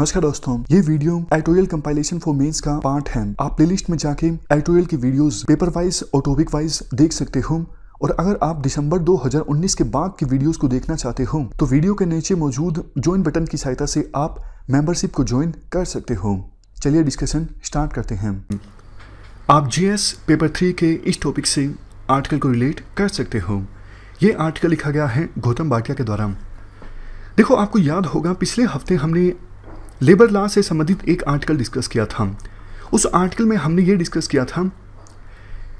नमस्कार दोस्तों ये video editorial compilation for mains का पार्ट है आप प्लेलिस्ट में जाके एटोरियल की वीडियोस पेपर वाइज और टॉपिक वाइज देख सकते हो और अगर आप दिसंबर 2019 के बाद की वीडियोस को देखना चाहते हो तो वीडियो के नीचे मौजूद ज्वाइन बटन की सहायता से आप मेंबरशिप को ज्वाइन कर सकते हो चलिए डिस्कशन स्टार्ट करते हैं आप जी पेपर थ्री के इस टॉपिक से आर्टिकल को रिलेट कर सकते हो ये आर्टिकल लिखा गया है गौतम बाटिया के द्वारा देखो आपको याद होगा पिछले हफ्ते हमने लेबर लॉ से संबंधित एक आर्टिकल डिस्कस किया था उस आर्टिकल में हमने ये डिस्कस किया था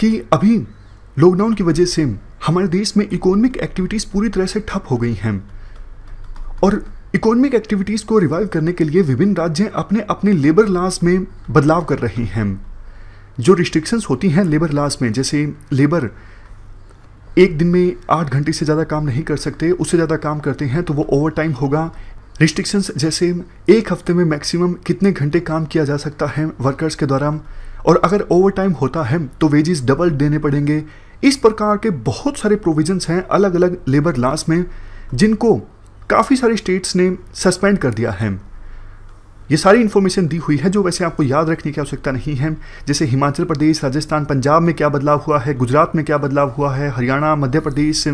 कि अभी लॉकडाउन की वजह से हमारे देश में इकोनॉमिक एक्टिविटीज़ पूरी तरह से ठप हो गई हैं और इकोनॉमिक एक्टिविटीज़ को रिवाइव करने के लिए विभिन्न राज्य अपने अपने लेबर लॉज में बदलाव कर रहे हैं जो रिस्ट्रिक्शंस होती हैं लेबर लॉज में जैसे लेबर एक दिन में आठ घंटे से ज़्यादा काम नहीं कर सकते उससे ज़्यादा काम करते हैं तो वो ओवर टाइम होगा रिस्ट्रिक्शंस जैसे एक हफ्ते में मैक्सिमम कितने घंटे काम किया जा सकता है वर्कर्स के द्वारा और अगर ओवर टाइम होता है तो वेजेस डबल देने पड़ेंगे इस प्रकार के बहुत सारे प्रोविजंस हैं अलग अलग लेबर लॉस में जिनको काफ़ी सारे स्टेट्स ने सस्पेंड कर दिया है ये सारी इन्फॉर्मेशन दी हुई है जो वैसे आपको याद रखने की आवश्यकता नहीं है जैसे हिमाचल प्रदेश राजस्थान पंजाब में क्या बदलाव हुआ है गुजरात में क्या बदलाव हुआ है हरियाणा मध्य प्रदेश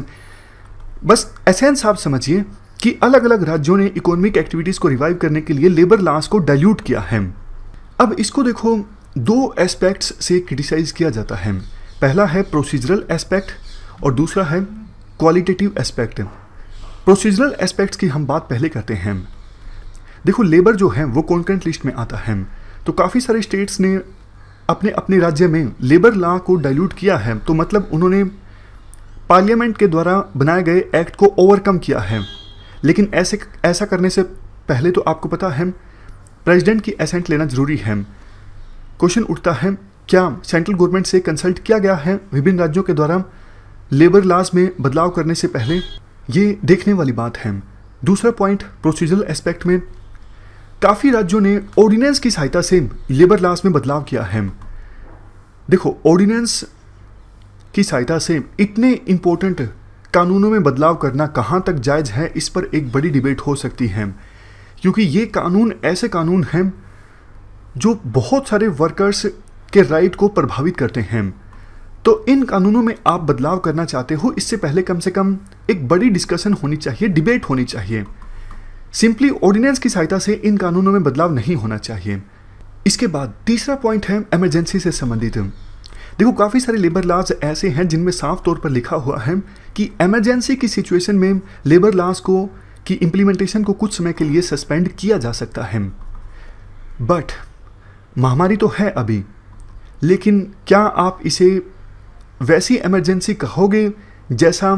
बस एसेंस आप समझिए कि अलग अलग राज्यों ने इकोनॉमिक एक्टिविटीज़ को रिवाइव करने के लिए लेबर लॉस को डाइल्यूट किया है अब इसको देखो दो एस्पेक्ट्स से क्रिटिसाइज़ किया जाता है पहला है प्रोसीजरल एस्पेक्ट और दूसरा है क्वालिटेटिव एस्पेक्ट प्रोसीजरल एस्पेक्ट्स की हम बात पहले करते हैं देखो लेबर जो है वो कॉन्करेंट लिस्ट में आता है तो काफ़ी सारे स्टेट्स ने अपने अपने राज्य में लेबर लॉ को डाइल्यूट किया है तो मतलब उन्होंने पार्लियामेंट के द्वारा बनाए गए एक्ट को ओवरकम किया है लेकिन ऐसे ऐसा करने से पहले तो आपको पता है प्रेसिडेंट की एसेंट लेना जरूरी है क्वेश्चन उठता है क्या सेंट्रल गवर्नमेंट से कंसल्ट किया गया है विभिन्न राज्यों के द्वारा लेबर लॉज में बदलाव करने से पहले ये देखने वाली बात है दूसरा पॉइंट प्रोसीजरल एस्पेक्ट में काफ़ी राज्यों ने ऑर्डिनेंस की सहायता से लेबर लॉज में बदलाव किया है देखो ऑर्डिनेंस की सहायता से इतने इम्पोर्टेंट कानूनों में बदलाव करना कहाँ तक जायज़ है इस पर एक बड़ी डिबेट हो सकती है क्योंकि ये कानून ऐसे कानून हैं जो बहुत सारे वर्कर्स के राइट को प्रभावित करते हैं तो इन कानूनों में आप बदलाव करना चाहते हो इससे पहले कम से कम एक बड़ी डिस्कशन होनी चाहिए डिबेट होनी चाहिए सिंपली ऑर्डिनेंस की सहायता से इन कानूनों में बदलाव नहीं होना चाहिए इसके बाद तीसरा पॉइंट है इमरजेंसी से संबंधित देखो काफ़ी सारे लेबर लॉज ऐसे हैं जिनमें साफ तौर पर लिखा हुआ है कि एमरजेंसी की सिचुएशन में लेबर लॉज को की इम्प्लीमेंटेशन को कुछ समय के लिए सस्पेंड किया जा सकता है बट महामारी तो है अभी लेकिन क्या आप इसे वैसी इमरजेंसी कहोगे जैसा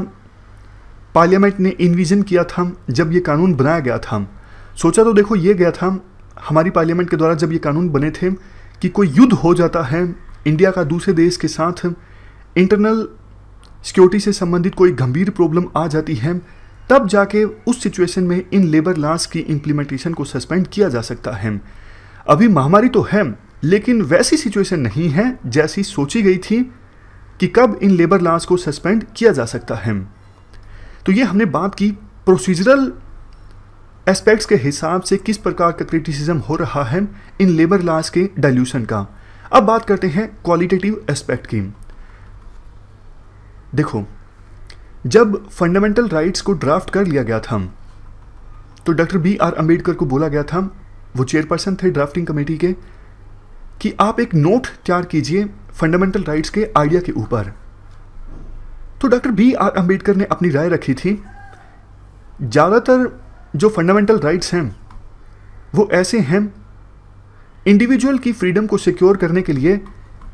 पार्लियामेंट ने इन्विजन किया था जब ये कानून बनाया गया था सोचा तो देखो ये गया था हमारी पार्लियामेंट के द्वारा जब ये कानून बने थे कि कोई युद्ध हो जाता है इंडिया का दूसरे देश के साथ इंटरनल सिक्योरिटी से संबंधित कोई गंभीर प्रॉब्लम आ जाती है तब जाके उस सिचुएशन में इन लेबर लॉस की इम्प्लीमेंटेशन को सस्पेंड किया जा सकता है अभी महामारी तो है लेकिन वैसी सिचुएशन नहीं है जैसी सोची गई थी कि कब इन लेबर लॉस को सस्पेंड किया जा सकता है तो ये हमने बात की प्रोसीजरल एस्पेक्ट्स के हिसाब से किस प्रकार का क्रिटिसिज्म हो रहा है इन लेबर लॉस के डल्यूशन का अब बात करते हैं क्वालिटेटिव एस्पेक्ट की देखो जब फंडामेंटल राइट्स को ड्राफ्ट कर लिया गया था तो डॉक्टर बी आर अंबेडकर को बोला गया था वो चेयरपर्सन थे ड्राफ्टिंग कमेटी के कि आप एक नोट तैयार कीजिए फंडामेंटल राइट्स के आइडिया के ऊपर तो डॉक्टर बी आर अंबेडकर ने अपनी राय रखी थी ज़्यादातर जो फंडामेंटल राइट्स हैं वो ऐसे हैं इंडिविजुअल की फ्रीडम को सिक्योर करने के लिए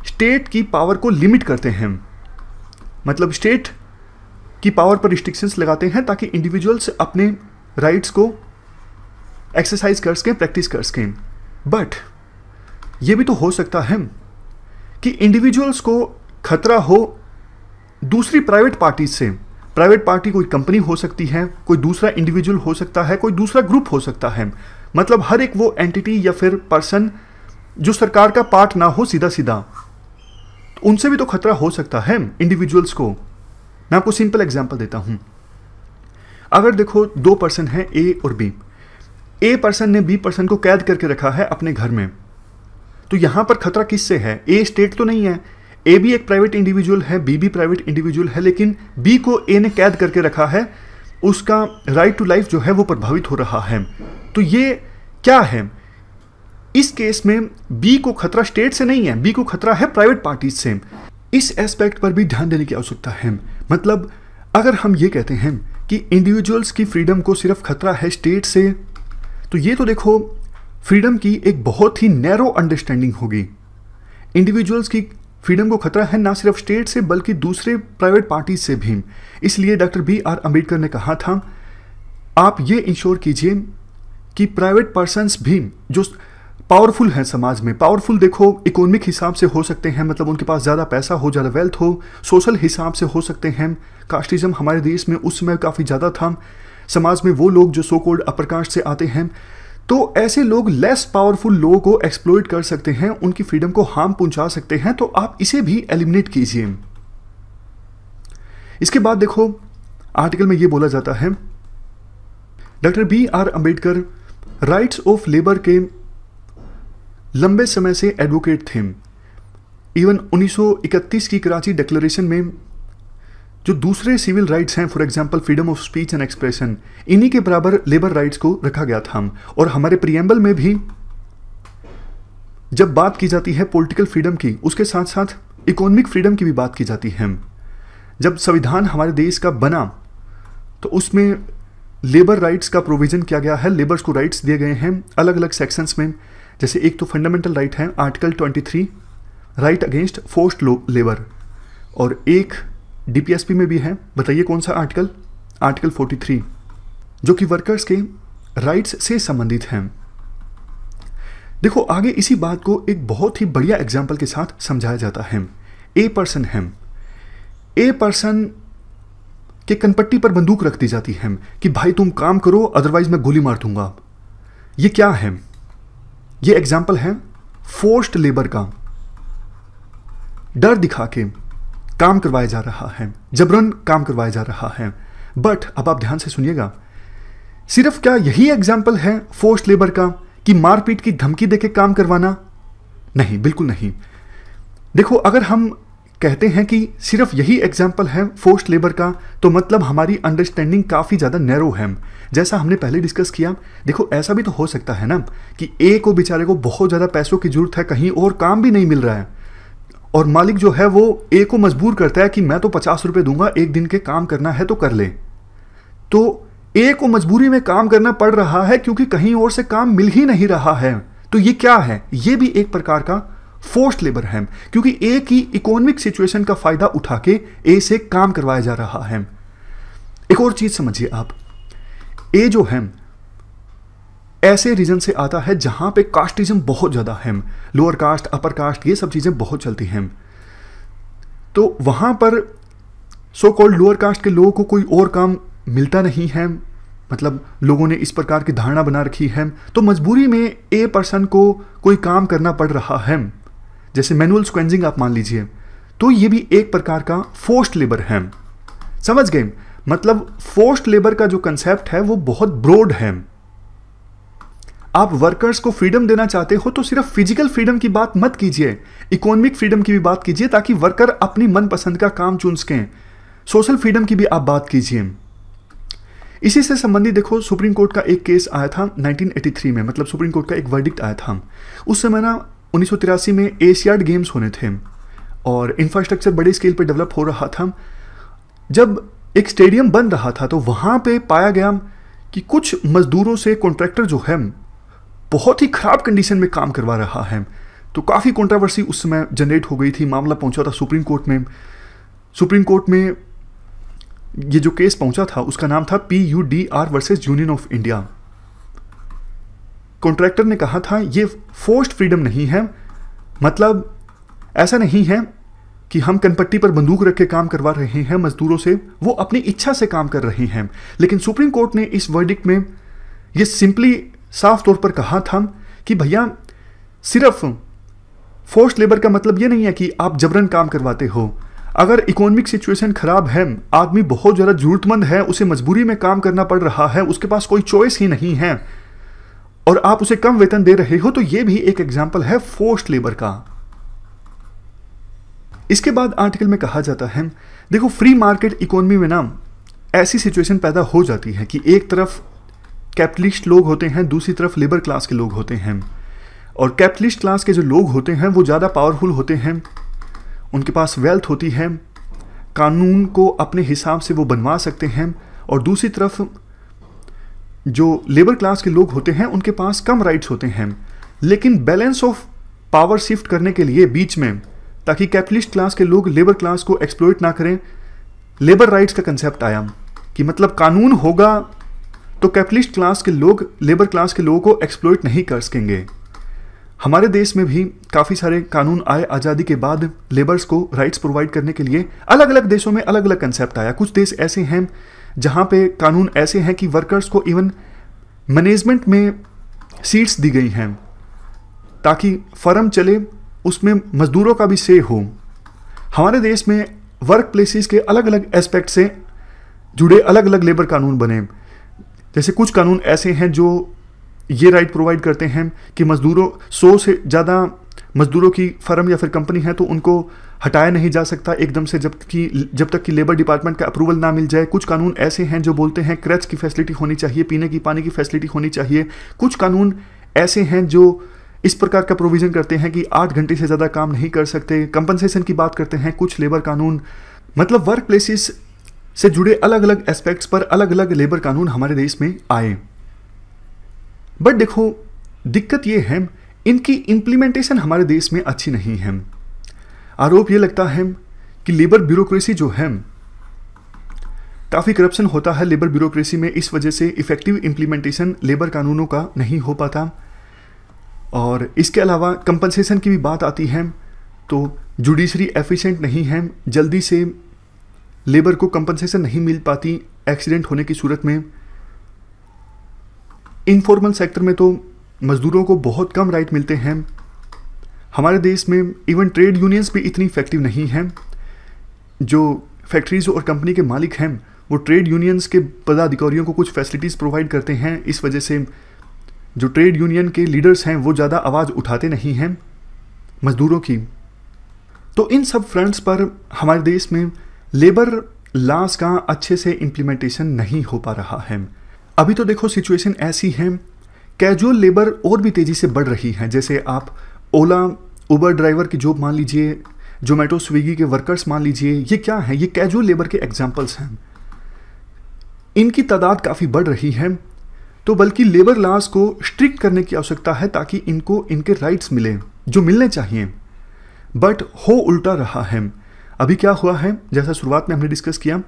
स्टेट की पावर को लिमिट करते हैं मतलब स्टेट की पावर पर रिस्ट्रिक्शंस लगाते हैं ताकि इंडिविजुअल्स अपने राइट्स को एक्सरसाइज कर सकें प्रैक्टिस कर सकें बट ये भी तो हो सकता है कि इंडिविजुअल्स को खतरा हो दूसरी प्राइवेट पार्टी से प्राइवेट पार्टी कोई कंपनी हो सकती है कोई दूसरा इंडिविजुअल हो सकता है कोई दूसरा ग्रुप हो सकता है मतलब हर एक वो एंटिटी या फिर पर्सन जो सरकार का पार्ट ना हो सीधा सीधा तो उनसे भी तो खतरा हो सकता है इंडिविजुअल्स को मैं आपको सिंपल एग्जाम्पल देता हूं अगर देखो दो पर्सन है ए और बी ए पर्सन ने बी पर्सन को कैद करके रखा है अपने घर में तो यहां पर खतरा किससे है ए स्टेट तो नहीं है ए भी एक प्राइवेट इंडिविजुअल है बी भी प्राइवेट इंडिविजुअल है लेकिन बी को ए ने कैद करके रखा है उसका राइट टू लाइफ जो है वो प्रभावित हो रहा है तो ये क्या है इस केस में बी को खतरा स्टेट से नहीं है बी को खतरा है प्राइवेट पार्टीज से इस एस्पेक्ट पर भी ध्यान देने की आवश्यकता है मतलब अगर हम ये कहते हैं कि इंडिविजुअल्स की फ्रीडम को सिर्फ खतरा है स्टेट से तो ये तो देखो फ्रीडम की एक बहुत ही नैरो अंडरस्टैंडिंग होगी इंडिविजुअल्स की फ्रीडम को खतरा है ना सिर्फ स्टेट से बल्कि दूसरे प्राइवेट पार्टी से भी इसलिए डॉक्टर बी आर अम्बेडकर ने कहा था आप ये इंश्योर कीजिए कि प्राइवेट पर्सनस भी जो पावरफुल हैं समाज में पावरफुल देखो इकोनॉमिक हिसाब से हो सकते हैं मतलब उनके पास ज़्यादा पैसा हो ज़्यादा वेल्थ हो सोशल हिसाब से हो सकते हैं कास्टिज्म हमारे देश में उस समय काफ़ी ज़्यादा था समाज में वो लोग जो सो कोल्ड अपर कास्ट से आते हैं तो ऐसे लोग लेस पावरफुल लोगों को एक्सप्लोइट कर सकते हैं उनकी फ्रीडम को हार्म पहुंचा सकते हैं तो आप इसे भी एलिमिनेट कीजिए इसके बाद देखो आर्टिकल में ये बोला जाता है doctor B R Ambedkar rights of labour के लंबे समय से एडवोकेट थे इवन 1931 की कराची डिक्लेरेशन में जो दूसरे सिविल राइट्स हैं for example freedom of speech and expression इन्हीं के बराबर लेबर राइट्स को रखा गया था और हमारे प्रियम्बल में भी जब बात की जाती है पॉलिटिकल फ्रीडम की उसके साथ साथ इकोनॉमिक फ्रीडम की भी बात की जाती है जब संविधान हमारे देश का बना तो उसमें लेबर राइट्स का प्रोविज़न किया गया है लेबर्स को राइट्स दिए गए हैं अलग अलग सेक्शंस में जैसे एक तो फंडामेंटल राइट है article 23 right against forced labour और एक डीपीएसपी में भी है बताइए कौन सा आर्टिकल आर्टिकल 43 जो कि वर्कर्स के राइट्स से संबंधित हैं देखो आगे इसी बात को एक बहुत ही बढ़िया एग्जाम्पल के साथ समझाया जाता है ए पर्सन है ए पर्सन कि कनपट्टी पर बंदूक रख दी जाती है कि भाई तुम काम करो अदरवाइज मैं गोली मार दूंगा ये क्या है ये एग्जाम्पल है फोर्स्ड लेबर का डर दिखा के काम करवाया जा रहा है जबरन काम करवाया जा रहा है बट अब आप ध्यान से सुनिएगा सिर्फ क्या यही एग्जाम्पल है फोर्स्ड लेबर का कि मारपीट की धमकी देके काम करवाना नहीं बिल्कुल नहीं देखो अगर हम कहते हैं कि सिर्फ यही एग्जाम्पल है फोर्स लेबर का तो मतलब हमारी अंडरस्टैंडिंग काफ़ी ज़्यादा नैरो है जैसा हमने पहले डिस्कस किया देखो ऐसा भी तो हो सकता है ना कि ए को बेचारे को बहुत ज़्यादा पैसों की ज़रूरत है कहीं और काम भी नहीं मिल रहा है और मालिक जो है वो ए को मजबूर करता है कि मैं तो पचास रुपये दूंगा एक दिन के काम करना है तो कर ले तो ए को मजबूरी में काम करना पड़ रहा है क्योंकि कहीं और से काम मिल ही नहीं रहा है तो ये क्या है ये भी एक प्रकार का फोर्स्ड लेबर है क्योंकि ए की इकोनॉमिक सिचुएशन का फायदा उठा के ए से काम करवाया जा रहा है एक और चीज समझिए आप ए जो है ऐसे रीजन से आता है जहां पे कास्टिज्म बहुत ज्यादा है लोअर कास्ट अपर कास्ट ये सब चीजें बहुत चलती हैं तो वहां पर सो कॉल्ड लोअर कास्ट के लोगों को कोई और काम मिलता नहीं है मतलब लोगों ने इस प्रकार की धारणा बना रखी है तो मजबूरी में ए पर्सन को कोई काम करना पड़ रहा है जैसे मैनुअल स्क्वेंजिंग आप मान लीजिए तो ये भी एक प्रकार का फोर्स्ड लेबर है समझ गए मतलब फोर्स्ड लेबर का जो कंसेप्ट है वो बहुत ब्रॉड है आप वर्कर्स को फ्रीडम देना चाहते हो तो सिर्फ फिजिकल फ्रीडम की बात मत कीजिए इकोनॉमिक फ्रीडम की भी बात कीजिए ताकि वर्कर अपनी मनपसंद का काम चुन सकें सोशल फ्रीडम की भी आप बात कीजिए इसी से संबंधित देखो सुप्रीम कोर्ट का एक केस आया था 1983 में मतलब सुप्रीम कोर्ट का एक वर्डिक्ट आया था उस समय ना उन्नीस में एशियाड गेम्स होने थे और इंफ्रास्ट्रक्चर बड़े स्केल पर डेवलप हो रहा था जब एक स्टेडियम बन रहा था तो वहाँ पे पाया गया कि कुछ मज़दूरों से कॉन्ट्रैक्टर जो है बहुत ही ख़राब कंडीशन में काम करवा रहा है तो काफ़ी कंट्रोवर्सी उस समय जनरेट हो गई थी मामला पहुंचा था सुप्रीम कोर्ट में सुप्रीम कोर्ट में ये जो केस पहुंचा था उसका नाम था P U D R versus union of India contractor ने कहा था ये फोर्स्ड फ्रीडम नहीं है मतलब ऐसा नहीं है कि हम कनपट्टी पर बंदूक रख के काम करवा रहे हैं मजदूरों से वो अपनी इच्छा से काम कर रहे हैं लेकिन सुप्रीम कोर्ट ने इस वर्डिक्ट में ये सिंपली साफ तौर पर कहा था कि भैया सिर्फ फोर्स लेबर का मतलब ये नहीं है कि आप जबरन काम करवाते हो अगर इकोनॉमिक सिचुएशन खराब है आदमी बहुत ज़्यादा जरूरतमंद है उसे मजबूरी में काम करना पड़ रहा है उसके पास कोई चॉइस ही नहीं है और आप उसे कम वेतन दे रहे हो तो यह भी एक एग्जाम्पल है फोर्स्ड लेबर का इसके बाद आर्टिकल में कहा जाता है देखो फ्री मार्केट इकोनॉमी में ना ऐसी सिचुएशन पैदा हो जाती है कि एक तरफ कैपिटलिस्ट लोग होते हैं दूसरी तरफ लेबर क्लास के लोग होते हैं और कैपिटलिस्ट क्लास के जो लोग होते हैं वो ज़्यादा पावरफुल होते हैं उनके पास वेल्थ होती है कानून को अपने हिसाब से वो बनवा सकते हैं और दूसरी तरफ जो लेबर क्लास के लोग होते हैं उनके पास कम राइट्स होते हैं लेकिन बैलेंस ऑफ पावर शिफ्ट करने के लिए बीच में ताकि कैपिटलिस्ट क्लास के लोग लेबर क्लास को एक्सप्लोइट ना करें लेबर राइट्स का कंसेप्ट आया कि मतलब कानून होगा तो कैपिटलिस्ट क्लास के लोग लेबर क्लास के लोगों को एक्सप्लोइट नहीं कर सकेंगे हमारे देश में भी काफ़ी सारे कानून आए आज़ादी के बाद लेबर्स को राइट्स प्रोवाइड करने के लिए अलग अलग देशों में अलग अलग कंसेप्ट आया कुछ देश ऐसे हैं जहाँ पे कानून ऐसे हैं कि वर्कर्स को इवन मैनेजमेंट में सीट्स दी गई हैं ताकि फर्म चले उसमें मज़दूरों का भी से हो हमारे देश में वर्क प्लेसेस के अलग अलग एस्पेक्ट से जुड़े अलग अलग लेबर कानून बने जैसे कुछ कानून ऐसे हैं जो ये राइट प्रोवाइड करते हैं कि मज़दूरों सौ से ज़्यादा मज़दूरों की फर्म या फिर कंपनी है तो उनको हटाया नहीं जा सकता एकदम से जब कि जब तक कि लेबर डिपार्टमेंट का अप्रूवल ना मिल जाए कुछ कानून ऐसे हैं जो बोलते हैं क्रच की फैसिलिटी होनी चाहिए पीने की पानी की फैसिलिटी होनी चाहिए कुछ कानून ऐसे हैं जो इस प्रकार का प्रोविज़न करते हैं कि आठ घंटे से ज़्यादा काम नहीं कर सकते कंपनसेशन की बात करते हैं कुछ लेबर कानून मतलब वर्क प्लेसिस से जुड़े अलग अलग एस्पेक्ट्स पर अलग अलग लेबर कानून हमारे देश में आए बट देखो दिक्कत ये है इनकी इम्प्लीमेंटेशन हमारे देश में अच्छी नहीं है आरोप ये लगता है कि लेबर ब्यूरोक्रेसी जो है काफ़ी करप्शन होता है लेबर ब्यूरोक्रेसी में इस वजह से इफ़ेक्टिव इम्प्लीमेंटेशन लेबर कानूनों का नहीं हो पाता और इसके अलावा कंपनसेशन की भी बात आती है तो जुडिशरी एफिशिएंट नहीं है जल्दी से लेबर को कंपनसेशन नहीं मिल पाती एक्सीडेंट होने की सूरत में इनफॉर्मल सेक्टर में तो मज़दूरों को बहुत कम राइट मिलते हैं हमारे देश में इवन ट्रेड यूनियंस भी इतनी इफेक्टिव नहीं हैं जो फैक्ट्रीज़ और कंपनी के मालिक हैं वो ट्रेड यूनियंस के पदाधिकारियों को कुछ फैसिलिटीज़ प्रोवाइड करते हैं इस वजह से जो ट्रेड यूनियन के लीडर्स हैं वो ज़्यादा आवाज़ उठाते नहीं हैं मज़दूरों की तो इन सब फ्रंट्स पर हमारे देश में लेबर लॉस का अच्छे से इम्प्लीमेंटेशन नहीं हो पा रहा है अभी तो देखो सिचुएशन ऐसी है कैजुअल लेबर और भी तेज़ी से बढ़ रही है जैसे आप ओला उबर ड्राइवर की जॉब मान लीजिए जोमेटो स्विगी के वर्कर्स मान लीजिए ये क्या है ये कैजुअल लेबर के एग्जाम्पल्स हैं इनकी तादाद काफ़ी बढ़ रही है तो बल्कि लेबर लॉज को स्ट्रिक्ट करने की आवश्यकता है ताकि इनको इनके राइट्स मिले जो मिलने चाहिए बट हो उल्टा रहा है अभी क्या हुआ है जैसा शुरुआत में हमने डिस्कस किया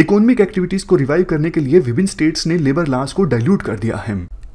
इकोनॉमिक एक्टिविटीज़ को रिवाइव करने के लिए विभिन्न स्टेट्स ने लेबर लॉज को डाइल्यूट कर दिया है